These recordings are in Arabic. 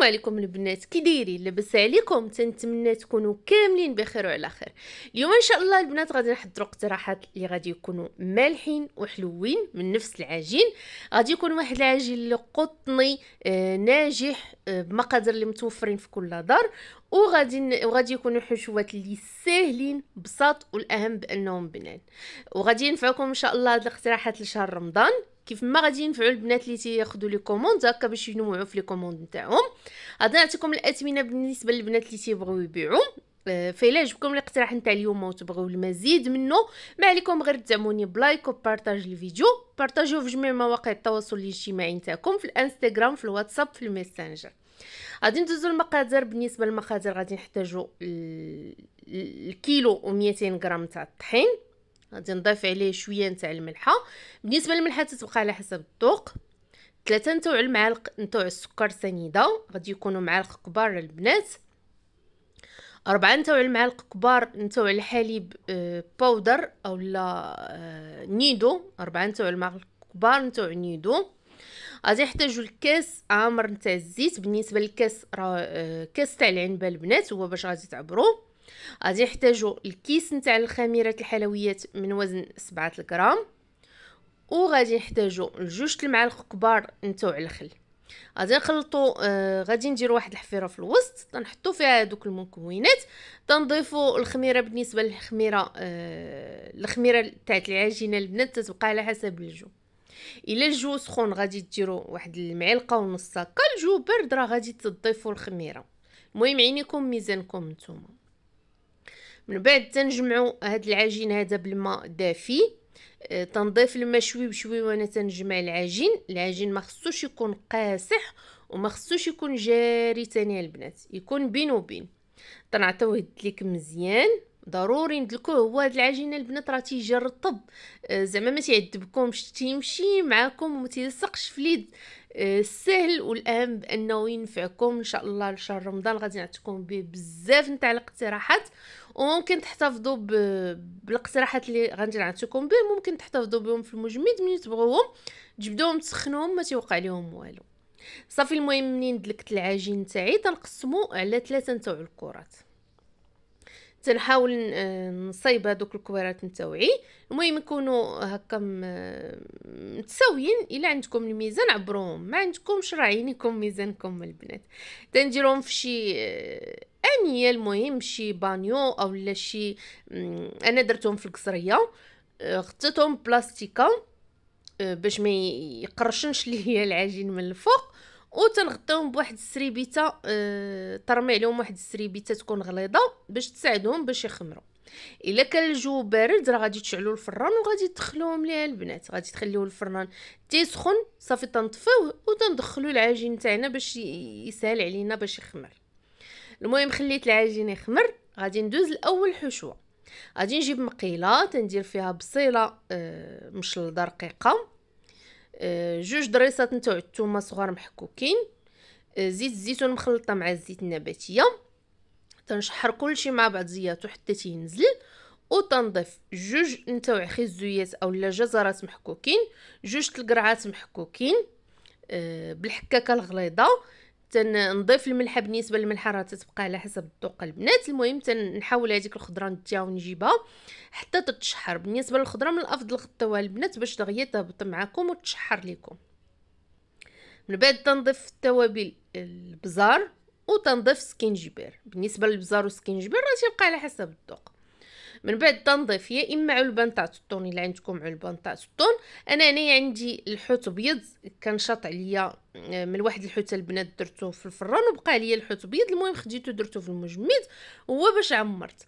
السلام عليكم البنات كي دايرين لاباس عليكم تنتمنى تكونوا كاملين بخير وعلى خير اليوم ان شاء الله البنات غادي نحضروا اقتراحات اللي غادي يكونوا مالحين وحلوين من نفس العجين غادي يكون واحد العجين اللي قطني آه، ناجح آه بمقادير اللي متوفرين في كل دار وغادي وغادي يكونوا حشوات اللي ساهلين بساط والاهم بانهم بنان وغادي ينفعكم ان شاء الله هاد الاقتراحات لشهر رمضان كيف ما غادي ينفعوا البنات اللي تياخذوا لي كوموند هكا باش ينوعوا في لي كوموند نتاعهم غادي نعطيكم الاثمنه بالنسبه للبنات اللي تيبغيو يبيعوا آه، فإلا عجبكم الاقتراح نتاع اليوم وتبغيو المزيد منه ما عليكم غير تدعموني بلايك وبارطاج الفيديو بارطاجيوه في جميع مواقع التواصل الاجتماعي نتاعكم في الانستغرام في الواتساب في الماسنجر غادي ندوزو المقادير بالنسبه للمقادير غادي نحتاجو الكيلو و200 غرام تاع الطحين غادي نضيف عليه شويه نتاع الملحه بالنسبه للملحه تتبقى على حسب الذوق ثلاثة نتاع المعالق نتاع السكر سنيدة غادي يكونوا معالق كبار البنات أربعة نتاع المعالق كبار نتاع الحليب باودر أو لا نيدو أربعة نتاع المعالق كبار نتاع نيدو غادي يحتاجوا الكاس عامر نتاع الزيت بالنسبه للكاس راه كاس تاع العنبه البنات هو باش غادي تعبروه غادي نحتاجو الكيس نتاع الخميره الحلويات من وزن سبعة الغرام وغادي نحتاجو جوج المعالق كبار نتاع الخل غادي نخلطو آه غادي نديرو واحد الحفيره في الوسط تنحطو فيها دوك المكونات تنضيفو الخميره بالنسبه للخميره آه الخميره تاعت العجينه البنات تتبقى على حسب الجو الا الجو سخون غادي ديرو واحد المعلقه ونص هكا الجو برد راه غادي تضيفوا الخميره المهم عينيكم ميزانكم نتوما من بعد تنجمعوا هاد العجين هذا بالماء دافي آه، تنضيف الماء شوي بشوي وانا تنجمع العجين العجين ما خصوش يكون قاسح وما خصوش يكون جاري ثاني البنات يكون بين وبين تنعطيوه الدليك مزيان ضروري ندلكوه هو هاد العجينه البنات راه تيجي رطب آه، زعما ما تيعذبكمش تيمشي معاكم وما تيلصقش في اليد آه، السهل والاهم بانه ينفعكم ان شاء الله لشهر رمضان غادي نعطيكم به بزاف نتاع الاقتراحات وممكن تحتفظوا ب... بالاقتراحات اللي غندير نعطيكم به ممكن تحتفظوا بهم في المجمد من تبغوهم تجبدوهم تسخنوهم ما تيوقع لهم والو صافي المهم منين دلكت العجين تاعي تنقسمو على ثلاثه نتاع الكرات تنحاول نصايب هذوك الكويرات نتاوعي المهم يكونوا هكا متساويين الا عندكم الميزان عبروهم ما عندكمش عينيكم ميزانكم البنات تنديرهم في شي هي المهم شي بانيو او لا شي انا درتهم في القصريه غطيتهم آه، بلاستيكه آه، باش ما يقرشنش ليا العجين من الفوق وتنغطيهم بواحد السريبيته آه، ترمي عليهم واحد السريبيته تكون غليظه باش تساعدهم باش يخمروا الا كان الجو بارد راه غادي تشعلوا الفران وغادي تدخلوهم ليها البنات غادي تخليو الفران تيسخن صافي تنطفيوه وتندخلوا العجين تاعنا باش يسهل علينا باش يخمر المهم خليت العجين يخمر غادي ندوز لاول حشوه غادي نجيب مقيله تندير فيها بصيله آه مشلضه رقيقه آه، جوج دريسات نتاع الثومه صغار محكوكين آه، زيت الزيتون مخلطه مع الزيت النباتيه تنشحر كلشي مع بعضياتو حتى تينزل وتنضيف جوج نتاع خزويات اولا جزرات محكوكين جوج القرعات محكوكين آه، بالحكاكه الغليظه تنضيف الملح بالنسبه للملح راه تتبقى على حسب الذوق البنات المهم تنحاول هذيك الخضره نديها نجيبها حتى تتشحر بالنسبه للخضره من الافضل غطيوها البنات باش دغيا تهبط معاكم وتشحر لكم من بعد تنضيف التوابل البزار وتنضيف سكينجبير بالنسبه للبزار والسكينجبير راه تيبقى على حسب الذوق من بعد تنضيف يا اما علبه نتاع الطون الا عندكم علبه نتاع الطون انا هنايا عندي الحوت ابيض كنشط عليا آه، من واحد الحوت البنات درته في الفران وبقى عليا الحوت ابيض المهم خديته درته في المجمد هو باش عمرت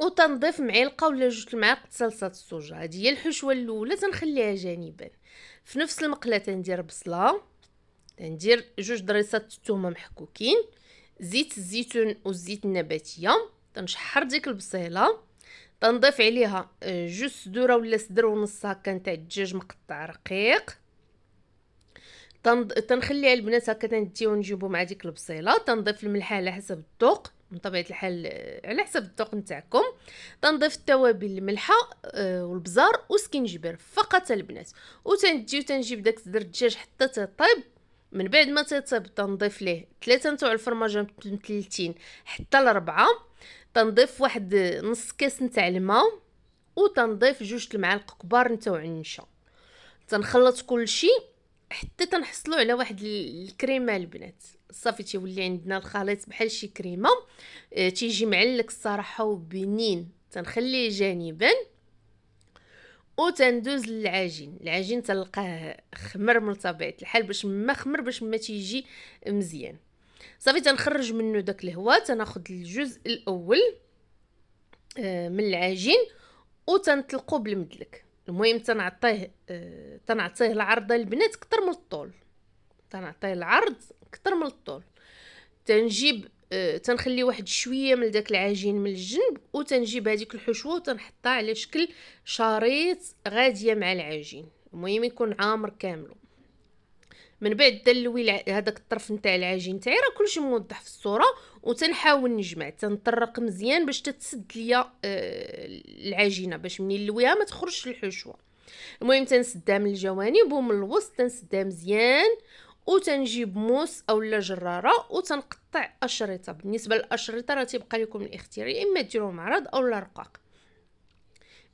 وتنضيف معلقه ولا جوج المعالق صلصه الصوجه هذه هي الحشوه الاولى تنخليها جانبا في نفس المقله تندير بصله تندير جوج دريسات الثومه محكوكين زيت الزيتون والزيت النباتيه تنشحر ديك البصيله تنضيف عليها آه، جوج سدوره ولا سدر ونص هكا نتاع الدجاج مقطع رقيق تنخليها البنات هكا تنديو نجيبو مع ديك البصيله تنضيف الملح على حسب الذوق من طبيعه الحال آه، على حسب الذوق نتاعكم تنضيف التوابل الملحه آه، والبزار وسكنجبير فقط البنات وتنديو تنجيب داك صدر الدجاج حتى تطيب من بعد ما تيطيب تنضيف ليه ثلاثة نتوع الفرماج متلتين حتى لربعة تنضيف واحد نص كاس نتاع الماء وتنضيف جوج المعالق كبار نتاع النشا تنخلط كلشي حتى تنحصلوا على واحد الكريمه البنات صافي تيولي عندنا الخليط بحال شي كريمه آه، تيجي معلك الصراحه وبنين تنخليه جانبا وتندوز للعجين العجين تلقاه خمر من طبيعه الحال باش ما خمر باش ما تيجي مزيان صافي تنخرج منه داك الهواء تناخذ الجزء الاول آه، من العجين وتنطلقو بالمدلك المهم تنعطيه آه، تنعطيه العرضه البنات كتر من الطول تنعطيه العرض كتر من الطول تنجيب أه تنخلي واحد شويه من داك العجين من الجنب وتنجيب هذيك الحشوه وتنحطها على شكل شريط غاديه مع العجين المهم يكون عامر كامل من بعد دلوي هذاك الطرف نتاع العجين تاعي راه كلشي موضح في الصوره وتنحاول نجمع تنطرق مزيان باش تتسد ليا أه العجينه باش مني نلويها ما تخرجش الحشوه المهم تنسدها من الجوانب ومن الوسط تنسدها مزيان وتنجيب موس اولا جراره وتنقطع اشرطه بالنسبه للاشرطه راه تيبقى لكم الاختيار يا اما ديروهم عرض اولا رقاق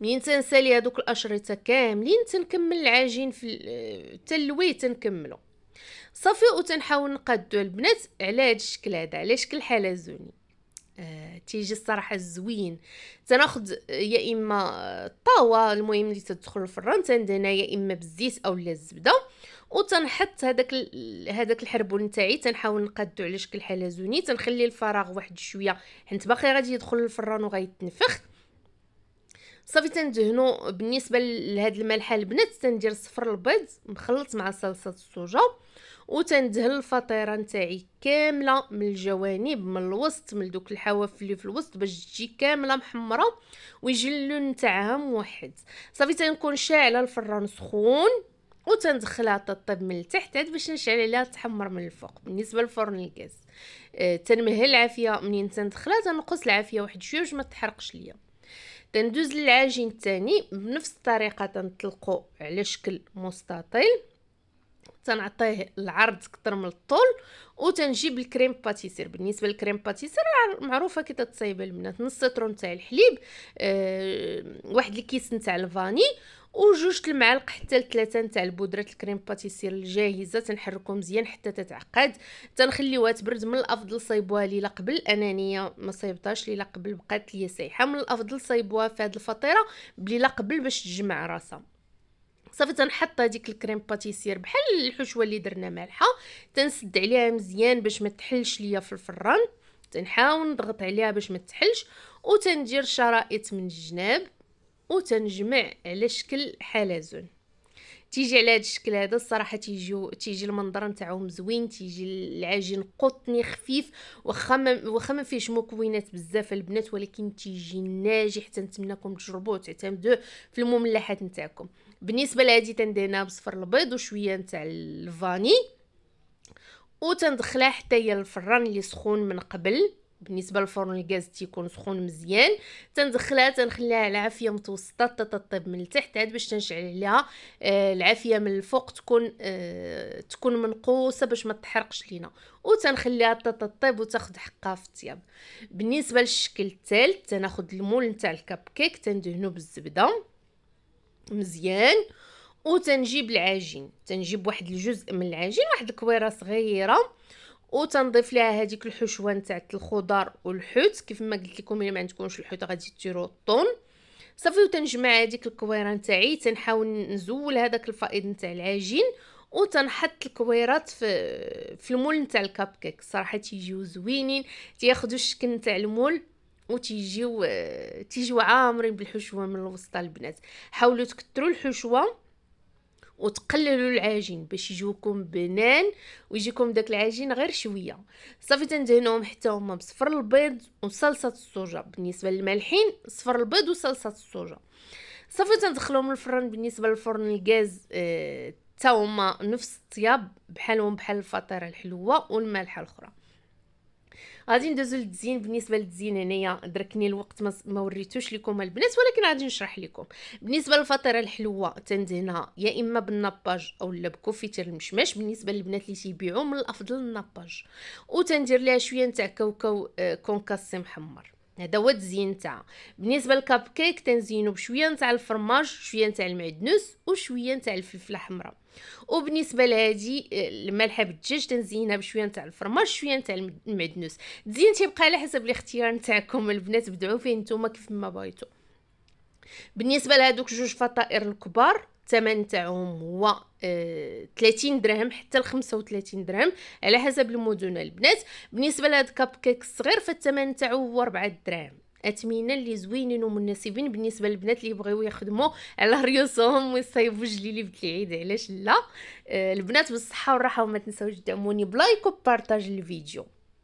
منين تنسالي هذوك الاشرطه كاملين تنكمل العجين في تلوي تنكملو صافي وتنحاول نقادو البنات على هذا الشكل هذا على شكل حلزوني آه، تيجي الصراحه زوين تناخذ يا اما الطاوه المهم اللي تدخل الفران تندهنا يا اما بالزيت اولا الزبده وتنحط هذاك هذاك الحربول نتاعي تنحاول نقادو على شكل حلزوني تنخلي الفراغ واحد شويه حيت باقي غادي يدخل الفران وغيتنفخ صافي تندهنو بالنسبه لهاد الملح البنات تندير صفر البيض مخلط مع صلصه الصوجه وتندهن الفطيره نتاعي كامله من الجوانب من الوسط من دوك الحواف اللي في الوسط باش تجي كامله محمره ويجي اللون تاعها موحد صافي تنكون شاعله الفران سخون وتندخلها تطيب من التحت عاد باش نشعل عليها تحمر من الفوق بالنسبه للفرن الغاز أه تنمهل العافيه منين تندخلها تنقص العافيه واحد شويه باش ما تحرقش ليا تندوز للعجين الثاني بنفس الطريقه تنطلقو على شكل مستطيل تنعطيه العرض كتر من الطول وتنجيب الكريم باتيسير بالنسبه للكريم باتيسير معروفه كي تتصايب البنات نص سترون تاع الحليب أه واحد الكيس نتاع الفاني وجوج المعالق حتى لثلاثه نتاع البودره الكريم باتيسير الجاهزه تنحركو مزيان حتى تتعقد تنخليوها تبرد من الافضل صايبوها ليله قبل انانيه ما صايبتهاش ليله قبل بقات ليا سايحه من الافضل صايبوها في هذه الفطيره بليله قبل باش تجمع راسها صافي تنحط هذيك الكريم باتيسير بحال الحشوه اللي درنا مالحه تنسد عليها مزيان باش ما تحلش ليا في الفران تنحاول نضغط عليها باش ما تحلش وتندير شرائط من الجناب وتنجمع على شكل حلزون تيجي على هذا الشكل هذا الصراحه تيجيو تيجي المنظر نتاعهم زوين تيجي العجين قطني خفيف واخا واخا ما فيهش مكونات بزاف البنات ولكن تيجي ناجح تنتمناكم تجربوه وتعتمدوه في المملحات نتاعكم بالنسبه لهادي تندهنها بصفر البيض وشويه نتاع الفاني وتندخلها حتى هي الفران اللي سخون من قبل بالنسبه للفرن الغاز تيكون سخون مزيان تندخلها تنخليها على عافيه متوسطه تطيب من التحت عاد باش تنشعل عليها آه العافيه من الفوق تكون آه تكون منقوصه باش ما تحرقش لينا وتنخليها تطيب وتاخذ حقها في الطياب بالنسبه للشكل الثالث تناخذ المول نتاع الكب كيك تندهنو بالزبده مزيان وتنجيب العجين تنجيب واحد الجزء من العجين واحد الكويره صغيره وتنضيف لها هذيك الحشوه نتاع الخضر والحوت كيف ما قلت لكم الا ما عندكمش الحوت غادي ديروا الطون صافي وتنجمع هذيك الكويره نتاعي تنحاول نزول هذاك الفائض نتاع العجين وتنحط الكويرات في في المول نتاع الكاب كيك صراحه تيجيو زوينين تياخذوا الشكل نتاع المول وتيجيو تيجيو عامرين بالحشوه من الوسطى البنات حاولوا تكثروا الحشوه وتقللوا العجين باش يجيوكم بنان ويجيكم داك العجين غير شويه صافي تندهنوهم حتى هما بصفر البيض وصلصه الصوجه بالنسبه للمالحين صفر البيض وصلصه الصوجه صافي تندخلهم الفرن بالنسبه للفرن الغاز آه، حتى اه هما نفس الطياب بحالهم بحال الفطيره الحلوه والمالحه الاخرى غادي ندوزو للتزيين بالنسبه للتزيين هنايا دركني الوقت ما وريتوش لكم البنات ولكن غادي نشرح لكم بالنسبه للفطيره الحلوه تندهنها يا اما بالنباج اولا بكوفيتير المشماش بالنسبه للبنات اللي تيبيعو من الافضل النباج وتندير لها شويه نتاع كاوكاو آه، كونكاسي محمر هذا هو التزيين تاعها بالنسبه للكاب كيك تنزينو بشويه نتاع الفرماج شويه نتاع المعدنوس وشويه نتاع الفلفله الحمراء وبالنسبه لهذه الملحه بالدجاج تنزينها بشويه نتاع الفرماج شويه نتاع المعدنوس التزيين تيبقى على حسب الاختيار نتاعكم البنات بدعوا فيه نتوما كيف ما بغيتو بالنسبه لهذوك جوج فطائر الكبار الثمن تاعهم هو 30 آه، درهم حتى ل 35 درهم على حسب المدن البنات بالنسبه لهاد كاب كيك الصغير فالثمن تاعو هو 4 دراهم اثمنه اللي زوينين ومناسبين بالنسبه للبنات اللي يبغيو يخدموا على ريوسهم ويصايبوا جليلي في العيد علاش لا آه، البنات بالصحه والراحه وما تنساوش دعموني بلايك وبارطاج الفيديو